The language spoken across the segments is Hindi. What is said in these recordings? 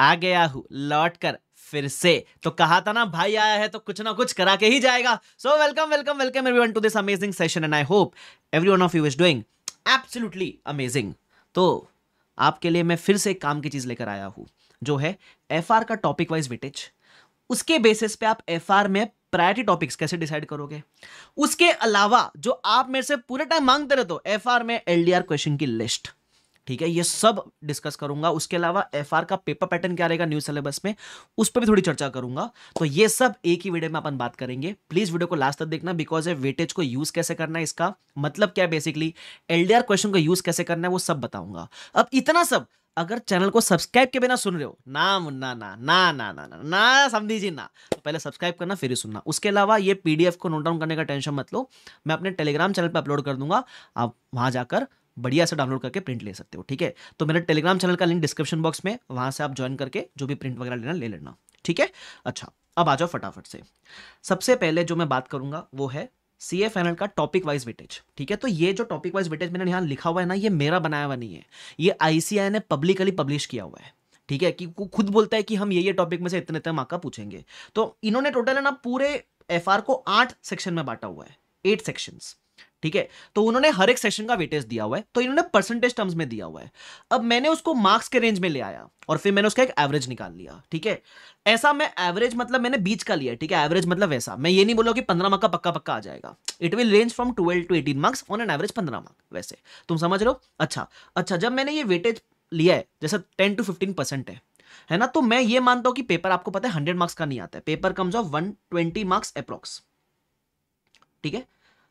आ गया हूँ लौट कर फिर से तो कहा था ना भाई आया है तो कुछ ना कुछ करा के ही जाएगा so welcome welcome welcome everyone to this amazing session and I hope every one of you is doing absolutely amazing तो आपके लिए मैं फिर से एक काम की चीज़ लेकर आया हूँ जो है एफ का टॉपिक वाइज वेटेज उसके बेसिस पे आप एफ में प्रायोरिटी टॉपिक्स कैसे डिसाइड करोगे उसके अलावा जो आप मेरे से पूरे टाइम मांगते रहते हो एफ में एल क्वेश्चन की लिस्ट ठीक है ये सब डिस्कस करूंगा उसके अलावा एफ का पेपर पैटर्न क्या रहेगा न्यू सिलेबस में उस पर भी थोड़ी चर्चा करूंगा तो ये सब एक ही वीडियो में अपन बात करेंगे प्लीज वीडियो को लास्ट तक देखना बिकॉज वेटेज को यूज कैसे करना है इसका मतलब क्या बेसिकली एलडीआर क्वेश्चन को यूज कैसे करना है वो सब बताऊंगा अब इतना सब अगर चैनल को सब्सक्राइब के बिना सुन रहे हो ना मुन्ना ना ना ना ना ना ना समझी जी ना तो पहले सब्सक्राइब करना फिर ही सुनना उसके अलावा ये पीडीएफ को नोट डाउन करने का टेंशन मत लो मैं अपने टेलीग्राम चैनल पर अपलोड कर दूंगा आप वहां जाकर बढ़िया से डाउनलोड करके प्रिंट ले सकते हो ठीक है तो मेरा टेलीग्राम चैनल का लिंक डिस्क्रिप्शन बॉक्स में वहां से आप ज्वाइन करके जो भी प्रिंट वगैरह लेना ले लेना ठीक है अच्छा अब आ जाओ फटाफट से सबसे पहले जो मैं बात करूंगा वो है सी ए फाइनल का टॉपिक वाइज वेटेज ठीक है तो ये जो टॉपिक वाइज वेटेज मैंने यहाँ लिखा हुआ है ना ये मेरा बनाया हुआ नहीं है ये आईसीआई ने पब्लिकली पब्लिश किया हुआ है ठीक है कि खुद बोलता है कि हम ये ये टॉपिक में से इतने इतने मार्का पूछेंगे तो इन्होंने टोटल है ना पूरे एफ को आठ सेक्शन में बांटा हुआ है एट सेक्शंस ठीक है तो उन्होंने हर एक सेशन का वेटेज दिया हुआ है तो इन्होंने परसेंटेज टर्म्स में दिया हुआ है अब मैंने उसको मार्क्स के रेंज में ले आया और फिर मैंने उसका एक एवरेज निकाल लिया ठीक है ऐसा मैं एवरेज मतलब मैंने बीच का लिया ठीक है एवरेज मतलब वैसा मैं ये नहीं बोला कि पंद्रह मार्क का पक्का पक्का आ जाएगा it will range from twelve to eighteen marks on an average पंद्रह मार्क वैसे तुम समझ लो अच्छा अच्छा जब मैंने ये वेटेज लिया है जैसे टेन टू फिफ्टीन परसेंट है है ना तो मैं ये मानता हूं कि पेपर आपको पता है हंड्रेड मार्क्स का नहीं आता है paper comes of one twenty marks approx ठीक है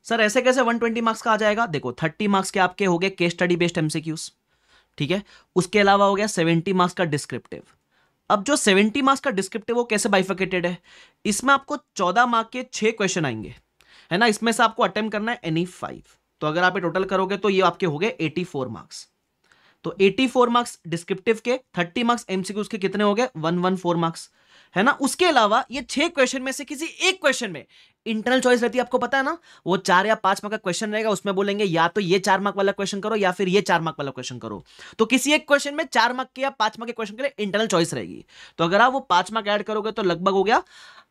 सर ऐसे कैसे 120 मार्क्स का आ जाएगा देखो 30 मार्क्स के आपके हो गए केस स्टडी बेस्ड एमसीक्यूज ठीक है उसके अलावा हो गया 70 मार्क्स का डिस्क्रिप्टिव अब जो 70 मार्क्स का डिस्क्रिप्टिव वो कैसे बाइफिकेटेड है इसमें आपको 14 मार्क के छह क्वेश्चन आएंगे है ना इसमें से आपको अटेम्प करना है एनी फाइव तो अगर आप टोटल करोगे तो ये आपके हो गए एटी मार्क्स तो एटी मार्क्स डिस्क्रिप्टिव के थर्टी मार्क्स एमसीक्यूज के कितने हो गए वन मार्क्स है ना उसके अलावा ये छह क्वेश्चन में से किसी एक क्वेश्चन में इंटरनल चॉइस रहती है आपको पता है ना वो चार या पांच मार्क का क्वेश्चन रहेगा उसमें बोलेंगे या तो ये चार मार्क वाला क्वेश्चन करो या फिर ये चार मार्क वाला क्वेश्चन करो तो किसी एक क्वेश्चन में चार मार्क के या पांच मार्क के क्वेश्चन के लिए इंटरनल चॉइस रहेगी तो अगर आप वो पांच मार्क एड करोगे तो लगभग हो गया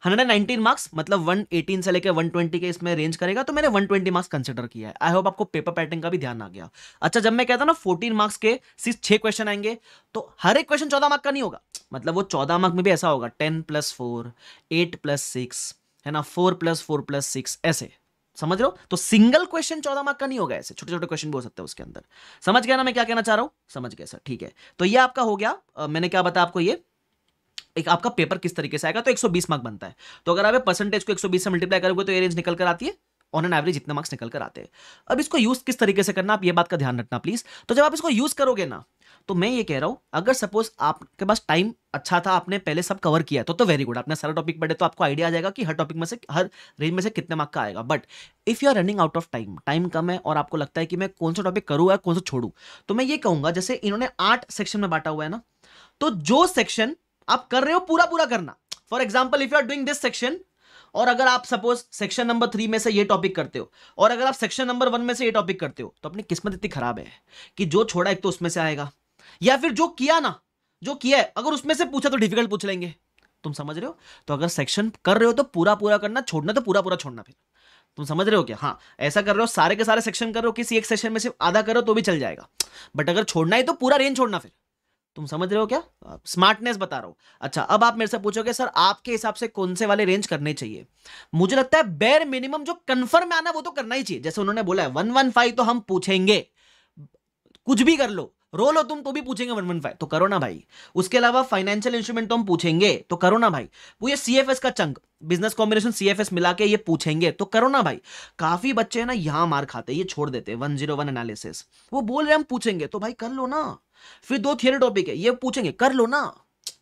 119 मार्क्स मतलब 118 से लेकर 120 के इसमें रेंज करेगा तो मैंने 120 मार्क्स कंसिडर किया है आई होप आपको पेपर पैटर्न का भी ध्यान आ गया अच्छा जब मैं कहता ना 14 मार्क्स के सिर्फ छह क्वेश्चन आएंगे तो हर एक क्वेश्चन 14 मार्क का नहीं होगा मतलब वो 14 मार्क में भी ऐसा होगा 10 plus four eight plus six है ना four plus four plus six ऐसे समझ रहे हो तो सिंगल क्वेश्चन चौदह मार्क का नहीं होगा ऐसे छोटे छोटे क्वेश्चन भी हो सकते हैं उसके अंदर समझ गया ना मैं क्या कहना चाह रहा हूं समझ गया सर ठीक है तो ये आपका हो गया आ, मैंने क्या बताया आपको ये एक आपका पेपर किस तरीके से आएगा तो 120 मार्क बनता है तो अगर आप परसेंटेज को 120 से मल्टीप्लाई करोगे तो ये रेंज निकल कर आती है ऑन एन एवरेज इतने मार्क्स निकल कर आते हैं अब इसको यूज किस तरीके से करना आप ये बात का ध्यान रखना प्लीज तो जब आप इसको यूज करोगे ना तो मैं ये कह रहा हूं अगर सपोज आपके पास टाइम अच्छा था आपने पहले सब कवर किया तो तो वेरी गुड आपने सारा टॉपिक पढ़े तो आपको आइडिया आ जाएगा कि हर टॉपिक में से हर रेंज में से कितने मार्क का आएगा but if you are running out of time time कम है और आपको लगता है कि मैं कौन सा टॉपिक करूँ या कौन सा छोड़ू तो मैं ये कहूंगा जैसे इन्होंने आठ सेक्शन में बांटा हुआ है ना तो जो सेक्शन आप कर रहे हो पूरा पूरा करना for example if you are doing this section और अगर आप सपोज सेक्शन नंबर थ्री में से ये टॉपिक करते हो और अगर आप सेक्शन नंबर वन में से ये टॉपिक करते हो तो अपनी किस्मत इतनी खराब है कि जो छोड़ा एक तो उसमें से आएगा या फिर जो किया ना जो किया है अगर उसमें से पूछा तो डिफिकल्ट पूछ लेंगे तुम समझ रहे हो तो अगर सेक्शन कर रहे हो तो पूरा पूरा करना छोड़ना तो पूरा पूरा छोड़ना फिर तुम समझ रहे हो क्या हाँ ऐसा कर रहे हो सारे के सारे सेक्शन कर रहे हो किसी एक सेक्शन में सिर्फ आधा करो तो भी चल जाएगा बट अगर छोड़ना है तो पूरा रेंज छोड़ना फिर तुम समझ रहे हो क्या स्मार्टनेस बता रहा हूं अच्छा अब आप मेरे से पूछोगे सर आपके हिसाब से कौन से वाले रेंज करने चाहिए मुझे लगता है बेर मिनिमम जो कन्फर्म आना वो तो करना ही चाहिए जैसे उन्होंने बोला है वन वन फाइव तो हम पूछेंगे कुछ भी कर लो रोल हो तुम तो भी पूछेंगे वन वन फाइव तो करो ना भाई उसके अलावा फाइनेंशियल इंस्ट्रूमेंट तो हम पूछेंगे तो करो ना भाई वो ये सी का चंक बिजनेस कॉम्बिनेशन सी मिला के ये पूछेंगे तो करो ना भाई काफी बच्चे हैं ना यहाँ मार खाते ये छोड़ देते वन जीरो वन एनालिसिस वो बोल रहे हम पूछेंगे तो भाई कर लो ना फिर दो थियरी टॉपिक है ये पूछेंगे कर लो ना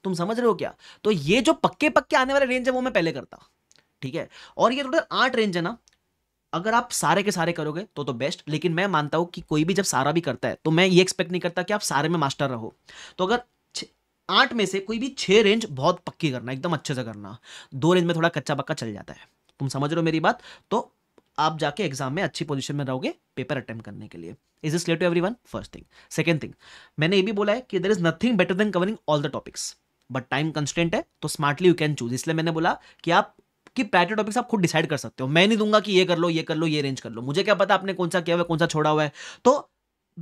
तुम समझ रहे हो क्या तो ये जो पक्के पक्के आने वाले रेंज है वो मैं पहले करता ठीक है और ये टोटल आठ रेंज है ना अगर आप सारे के सारे करोगे तो तो बेस्ट लेकिन मैं मानता हूँ कि कोई भी जब सारा भी करता है तो मैं ये एक्सपेक्ट नहीं करता कि आप सारे में मास्टर रहो तो अगर आठ में से कोई भी छः रेंज बहुत पक्की करना एकदम अच्छे से करना दो रेंज में थोड़ा कच्चा पक्का चल जाता है तुम समझ रहे हो मेरी बात तो आप जाके एग्जाम में अच्छी पोजिशन में रहोगे पेपर अटेम्प्ट करने के लिए is is let to every one first thing second thing मैंने ये भी बोला है कि there is nothing better than covering all the topics but time constant है तो स्मार्टली यू कैन चूज इसलिए मैंने बोला कि आप कि प्रायोरिटी टॉपिक्स आप खुद डिसाइड कर सकते हो मैं नहीं दूंगा कि ये कर लो ये कर लो ये अरेंज कर लो मुझे क्या पता आपने कौन सा किया हुआ कौन सा छोड़ा हुआ है तो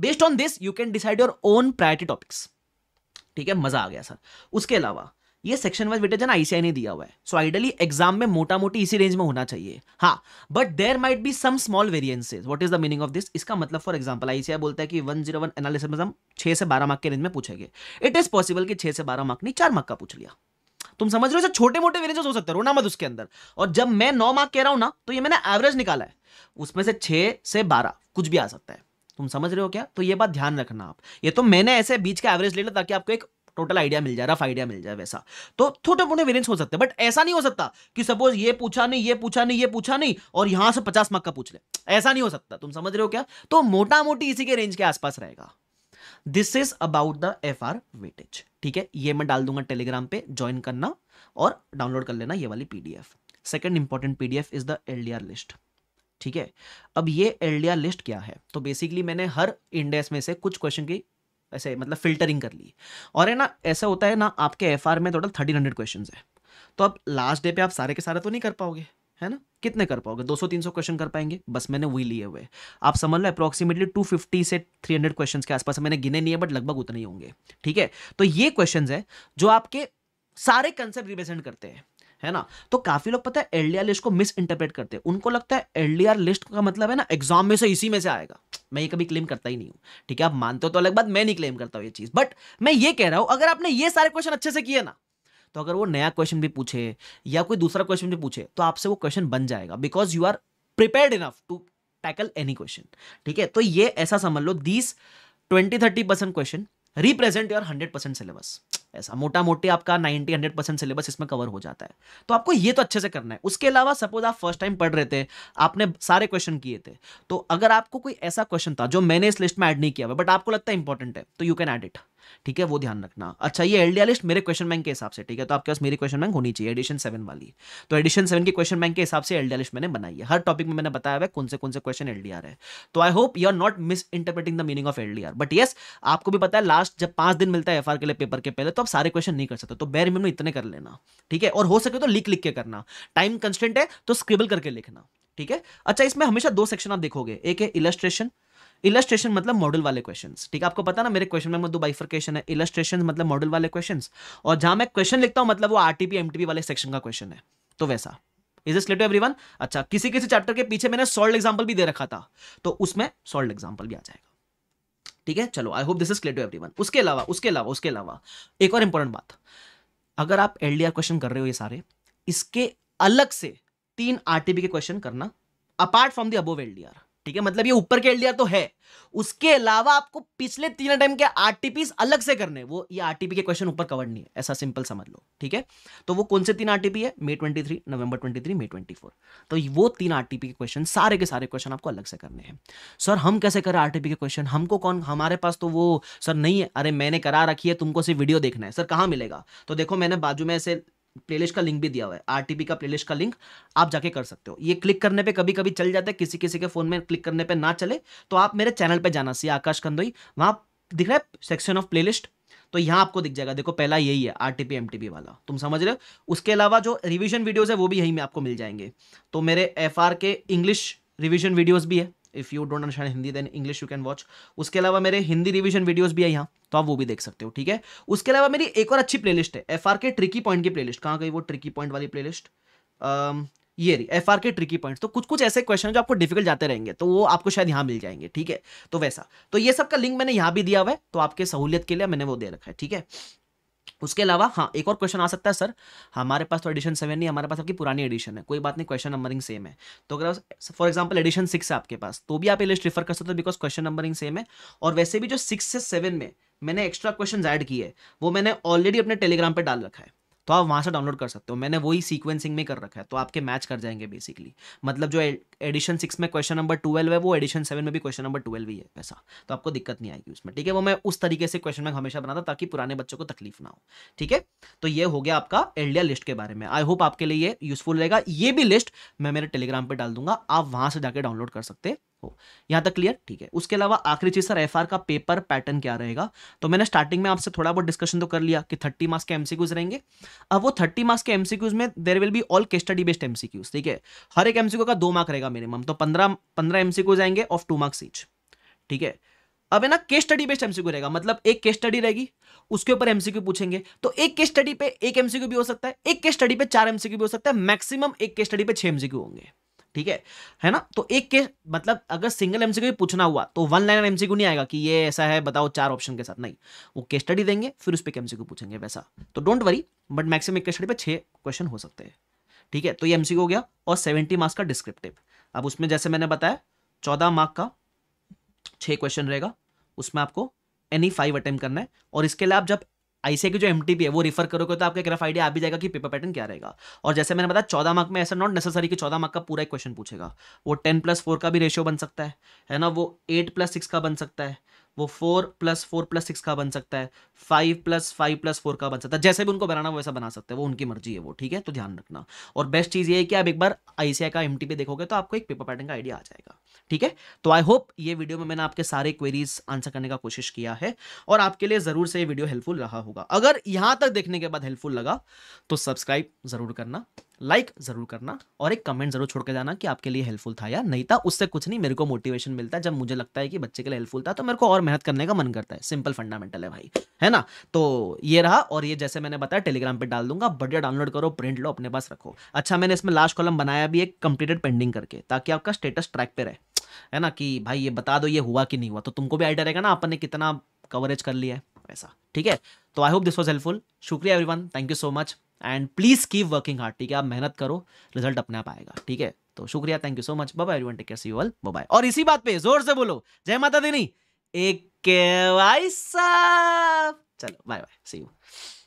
based on this you can decide your own priority topics ठीक है मजा आ गया सर उसके अलावा ये सेक्शन वाइज वेटेज है आईसीआई ने दिया हुआ है सो आइडली एग्जाम में मोटा मोटी इसी रेंज में होना चाहिए हाँ but there might be some small variances what is the meaning of this इसका मतलब फॉर एग्जाम्पल आईसीआई बोलता है कि वन जीरो वन एनालिसिस में हम छह से बारह मार्क के रेंज में पूछेंगे इट इज पॉसिबल कि छह से बारह मार्क नहीं चार मार्क का पूछ लिया तुम समझ रहे हो छोटे मोटे वेरियंस हो सकते हैं रोना मत उसके अंदर और जब मैं नौ मार्क कह रहा हूं ना तो ये मैंने एवरेज निकाला है उसमें से छह से बारह कुछ भी आ सकता है तुम समझ रहे हो क्या तो ये बात ध्यान रखना आप ये तो मैंने ऐसे बीच का एवरेज ले लिया ताकि आपको एक टोटल आइडिया मिल जाए रफ आइडिया मिल जाए वैसा तो छोटे मोटे वेरियंस हो सकते हैं बट ऐसा नहीं हो सकता कि सपोज ये पूछा नहीं ये पूछा नहीं ये पूछा नहीं और यहां से पचास मार्क का पूछ ले ऐसा नहीं हो सकता तुम समझ रहे हो क्या तो मोटा मोटी इसी के रेंज के आसपास रहेगा this is about the F R weightage ठीक है ये मैं डाल दूंगा टेलीग्राम पे ज्वाइन करना और डाउनलोड कर लेना ये वाली PDF second important PDF is the LDR list ठीक है अब ये एलडीआर लिस्ट क्या है तो बेसिकली मैंने हर इंडेक्स में से कुछ क्वेश्चन की ऐसे मतलब फिल्टरिंग कर ली और है ना ऐसा होता है ना आपके एफ में टोटल थर्टीन हंड्रेड क्वेश्चन है तो अब लास्ट डे पे आप सारे के सारे तो नहीं कर पाओगे है ना कितने कर पाओगे 200-300 क्वेश्चन कर पाएंगे बस मैंने वही लिए हुए आप समझ लो अप्रॉक्सीमेटली 250 से 300 क्वेश्चंस के आसपास मैंने गिने नहीं है बट लगभग उतने ही होंगे ठीक है तो ये क्वेश्चंस है जो आपके सारे कंसेप्ट रिप्रेजेंट करते हैं है ना तो काफी लोग पता है एलडीआर लिस्ट को मिस इंटरप्रेट करते हैं उनको लगता है एलडीआर लिस्ट का मतलब है ना एग्जाम में से इसी में से आएगा मैं ये कभी क्लेम करता ही नहीं हूं ठीक है आप मानते हो तो अलग बात मैं नहीं क्लेम करता हूँ ये चीज़ बट मैं ये कह रहा हूं अगर आपने ये सारे क्वेश्चन अच्छे से किए ना तो अगर वो नया क्वेश्चन भी पूछे या कोई दूसरा क्वेश्चन भी पूछे तो आपसे वो क्वेश्चन बन जाएगा because you are prepared enough to tackle any question ठीक है तो ये ऐसा समझ लो these twenty thirty percent question represent your hundred percent syllabus ऐसा मोटा मोटी आपका नाइन्टी हंड्रेड परसेंट सिलेबस इसमें कवर हो जाता है तो आपको ये तो अच्छे से करना है उसके अलावा सपोज आप फर्स्ट टाइम पढ़ रहे थे आपने सारे क्वेश्चन किए थे तो अगर आपको कोई ऐसा क्वेश्चन था जो मैंने इस लिस्ट में ऐड नहीं किया हुआ बट आपको लगता है इंपॉर्टेंट है तो यू कैन एड इट ठीक है वो ध्यान रखना अच्छा ये एल लिस्ट मेरे क्वेश्चन बैंक के हिसाब से ठीक है तो आपके पास मेरी क्वेश्चन बैंक होनी चाहिए एडिशन सेवन वाली तो एडिशन सेवन के क्वेश्चन बैंक के हिसाब से एल लिस्ट मैंने बनाई है हर टॉपिक में मैंने बताया हुआ कौन से कौन से क्वेश्चन एल है तो I hope you are not misinterpreting the meaning of L but yes आपको भी पता है लास्ट जब पांच दिन मिलता है एफ के लिए पेपर के पहले तो आप सारे क्वेश्चन नहीं कर सकते तो बेर मिनिमम इतने कर लेना ठीक है और हो सके तो लिख लिख के करना टाइम कंस्टेंट है तो स्क्रिबल करके लिखना ठीक है अच्छा इसमें हमेशा दो सेक्शन आप देखोगे एक है इलेस्ट्रेशन इलस्ट्रेशन मतलब मॉडल वाले क्वेश्चन ठीक है आपको पता ना मेरे क्वेश्चन में मतलब दो है इलस्ट्रेशन मतलब मॉडल वाले क्वेश्चन और जहां मैं क्वेश्चन लिखता हूं मतलब वो आरटीपी एमटीपी वाले सेक्शन का क्वेश्चन है तो वैसा इज इस टू एवरीवन अच्छा किसी किसी चैप्टर के पीछे मैंने सोल्ड एग्जाम्पल भी दे रखा था तो उसमें सॉल्ड एग्जाम्पल भी आ जाएगा ठीक है चलो I hope this is clear to everyone उसके अलावा उसके अलावा उसके अलावा एक और इंपॉर्टेंट बात अगर आप एलडीआर क्वेश्चन कर रहे हो ये सारे इसके अलग से तीन आरटीपी के क्वेश्चन करना apart from the above LDR ठीक है मतलब ये ऊपर के एलडीआर तो है उसके अलावा आपको पिछले तीन टाइम के आरटीपी अलग से करने वो ये आरटीपी के क्वेश्चन ऊपर कवर नहीं है ऐसा सिंपल समझ लो ठीक है तो वो कौन से तीन आरटीपी है मे 23 नवंबर 23 मे 24 तो वो तीन आरटीपी के क्वेश्चन सारे के सारे क्वेश्चन आपको अलग से करने हैं सर हम कैसे करें आरटीपी के क्वेश्चन हमको कौन हमारे पास तो वो सर नहीं है अरे मैंने करा रखी है तुमको सिर्फ वीडियो देखना है सर कहाँ मिलेगा तो देखो मैंने बाजू में ऐसे प्लेलिस्ट का लिंक भी दिया हुआ है आरटीपी का प्लेलिस्ट का लिंक आप जाके कर सकते हो ये क्लिक करने पे कभी कभी चल जाता है किसी किसी के फोन में क्लिक करने पे ना चले तो आप मेरे चैनल पे जाना सी आकाश कंदोई वहां दिख रहा है सेक्शन ऑफ प्लेलिस्ट तो यहाँ आपको दिख जाएगा देखो पहला यही है आर टी वाला तुम समझ रहे हो उसके अलावा जो रिविजन वीडियोज़ है वो भी यहीं में आपको मिल जाएंगे तो मेरे एफ के इंग्लिश रिविजन वीडियोज़ भी है if you don't understand Hindi then English you can watch उसके अलावा मेरे हिंदी रिविजन वीडियोज भी है यहाँ तो आप वो भी देख सकते हो ठीक है उसके अलावा मेरी एक और अच्छी प्ले लिस्ट है एफ आर के ट्रिकी पॉइंट की प्लेलिस्ट कहाँ गई वो ट्रिकी पॉइंट वाली प्ले लिस्ट ये रही एफ आर के ट्रिकी पॉइंट तो कुछ कुछ ऐसे क्वेश्चन जो आपको डिफिकल्ट जाते रहेंगे तो वो आपको शायद यहाँ मिल जाएंगे ठीक है तो वैसा तो ये सब का लिंक मैंने यहाँ भी दिया हुआ है तो आपके सहूलियत के लिए मैंने वो दे रखा है ठीक है उसके अलावा हाँ एक और क्वेश्चन आ सकता है सर हमारे पास तो एडिशन सेवन नहीं हमारे पास आपकी पुरानी एडिशन है कोई बात नहीं क्वेश्चन नंबरिंग सेम है तो अगर फॉर एग्जाम्पल एडिशन सिक्स है आपके पास तो भी आप ये लिस्ट रिफर कर सकते हो बिकॉज क्वेश्चन नंबरिंग सेम है और वैसे भी जो सिक्स से सेवन में मैंने एक्स्ट्रा क्वेश्चन ऐड किए वो मैंने ऑलरेडी अपने टेलीग्राम पर डाल रखा है तो आप वहाँ से डाउनलोड कर सकते हो मैंने वही सीक्वेंसिंग में कर रखा है तो आपके मैच कर जाएंगे बेसिकली मतलब जो एडिशन सिक्स में क्वेश्चन नंबर ट्वेल्व है वो एडिशन सेवन में भी क्वेश्चन नंबर ट्वेल्व ही है वैसा तो आपको दिक्कत नहीं आएगी उसमें ठीक है वो मैं उस तरीके से क्वेश्चन मैं हमेशा बनाता ताकि पुराने बच्चों को तकलीफ ना हो ठीक है तो ये हो गया आपका एलडिया लिस्ट के बारे में आई होप आपके लिए यूजफुल रहेगा ये भी लिस्ट मैं मेरे टेलीग्राम पर डाल दूंगा आप वहाँ से जाकर डाउनलोड कर सकते हो यहां तक क्लियर ठीक है उसके अलावा आखिरी चीज सर एफ का पेपर पैटर्न क्या रहेगा तो मैंने स्टार्टिंग में आपसे थोड़ा बहुत डिस्कशन तो कर लिया कि थर्टी मार्क्स के एमसीक्यूज रहेंगे अब वो थर्टी मार्क्स के एमसीक्यूज में there will be all case study based MCQs ठीक है हर एक एमसीक्यू का दो मार्क रहेगा मिनिमम तो पंद्रह पंद्रह एमसीक्यूज आएंगे ऑफ टू मार्क्स इच ठीक है अब है ना केस स्टडी बेस्ड एमसीक्यू रहेगा मतलब एक केस स्टडी रहेगी उसके ऊपर एमसीक्यू पूछेंगे तो एक केस स्टडी पे एक एमसीक्यू भी हो सकता है एक केस स्टडी पे चार एमसीक्यू भी हो सकता है मैक्सिमम एक केस स्टडी पे छह एमसीक्यू होंगे ठीक है है ना तो एक केस मतलब अगर सिंगल एमसीक्यू पूछना हुआ तो वन लाइन एमसीक्यू नहीं आएगा कि ये ऐसा है बताओ चार ऑप्शन के साथ नहीं वो केस स्टडी देंगे फिर उस पर एमसीक्यू पूछेंगे वैसा तो डोंट वरी बट मैक्सिमम एक केस स्टडी पर छह क्वेश्चन हो सकते हैं ठीक है तो ये एमसीक्यू हो गया और सेवेंटी मार्क्स का डिस्क्रिप्टिव अब उसमें जैसे मैंने बताया चौदह मार्क का छह क्वेश्चन रहेगा उसमें आपको एनी फाइव अटेम्प्ट करना है और इसके लिए आप जब ऐसे की जो एम है वो रिफर करोगे तो आपका ग्राफ आइडिया आ भी जाएगा कि पेपर पैटर्न क्या रहेगा और जैसे मैंने बताया चौदह मार्क में ऐसा नॉट नेसेसरी कि चौदह मार्क का पूरा एक क्वेश्चन पूछेगा वो टेन प्लस फोर का भी रेशियो बन सकता है है ना वो एट प्लस सिक्स का बन सकता है वो four plus four plus six का बन सकता है five plus five plus four का बन सकता है जैसे भी उनको बनाना वैसा बना सकते हैं वो उनकी मर्जी है वो ठीक है तो ध्यान रखना और बेस्ट चीज़ ये है कि आप एक बार आईसीआई का एम पे देखोगे तो आपको एक पेपर पैटर्न का आइडिया आ जाएगा ठीक है तो आई होप ये वीडियो में मैंने आपके सारे क्वेरीज आंसर करने का कोशिश किया है और आपके लिए ज़रूर से ये वीडियो हेल्पफुल रहा होगा अगर यहाँ तक देखने के बाद हेल्पफुल लगा तो सब्सक्राइब ज़रूर करना लाइक ज़रूर करना और एक कमेंट ज़रूर छोड़ के जाना कि आपके लिए हेल्पफुल था या नहीं था उससे कुछ नहीं मेरे को मोटिवेशन मिलता है जब मुझे लगता है कि बच्चे के लिए हेल्पफुल था तो मेरे को और मेहनत करने का मन करता है सिंपल फंडामेंटल है भाई है ना तो ये रहा और ये जैसे मैंने बताया टेलीग्राम पर डाल दूंगा बढ़िया डाउनलोड करो प्रिंट लो अपने पास रखो अच्छा मैंने इसमें लास्ट कॉलम बनाया भी एक कंप्लीटेड पेंडिंग करके ताकि आपका स्टेटस ट्रैक पे रहे है ना कि भाई ये बता दो ये हुआ कि नहीं हुआ तो तुमको भी आइडिया रहेगा ना आपने कितना कवरेज कर लिया है ऐसा ठीक है तो I hope this was helpful शुक्रिया everyone thank you so much and please keep working hard ठीक है आप मेहनत करो रिजल्ट अपने आप आएगा ठीक है तो शुक्रिया थैंक यू सो मच बाबा everyone take care see all bye और इसी बात पे जोर से बोलो जय माता देनी एक के भाई साहब चलो बाय बाय सी यू